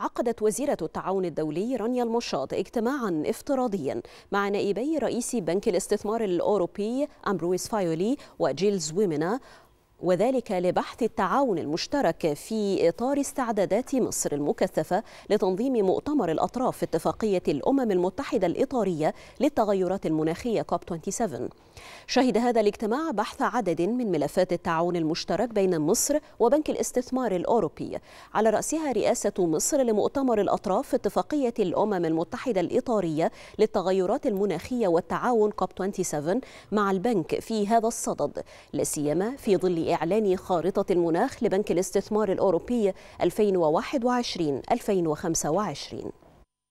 عقدت وزيرة التعاون الدولي رانيا المشاط اجتماعا افتراضيا مع نائبي رئيس بنك الاستثمار الأوروبي أمبرويس فايولي وجيلز ويمنا وذلك لبحث التعاون المشترك في إطار استعدادات مصر المكثفة لتنظيم مؤتمر الأطراف في اتفاقية الأمم المتحدة الإطارية للتغيرات المناخية كوب 27 شهد هذا الاجتماع بحث عدد من ملفات التعاون المشترك بين مصر وبنك الاستثمار الأوروبي على رأسها رئاسة مصر لمؤتمر الأطراف في اتفاقية الأمم المتحدة الإطارية للتغيرات المناخية والتعاون كوب 27 مع البنك في هذا الصدد لا سيما في ظل إعلان خارطة المناخ لبنك الاستثمار الأوروبي 2021 2025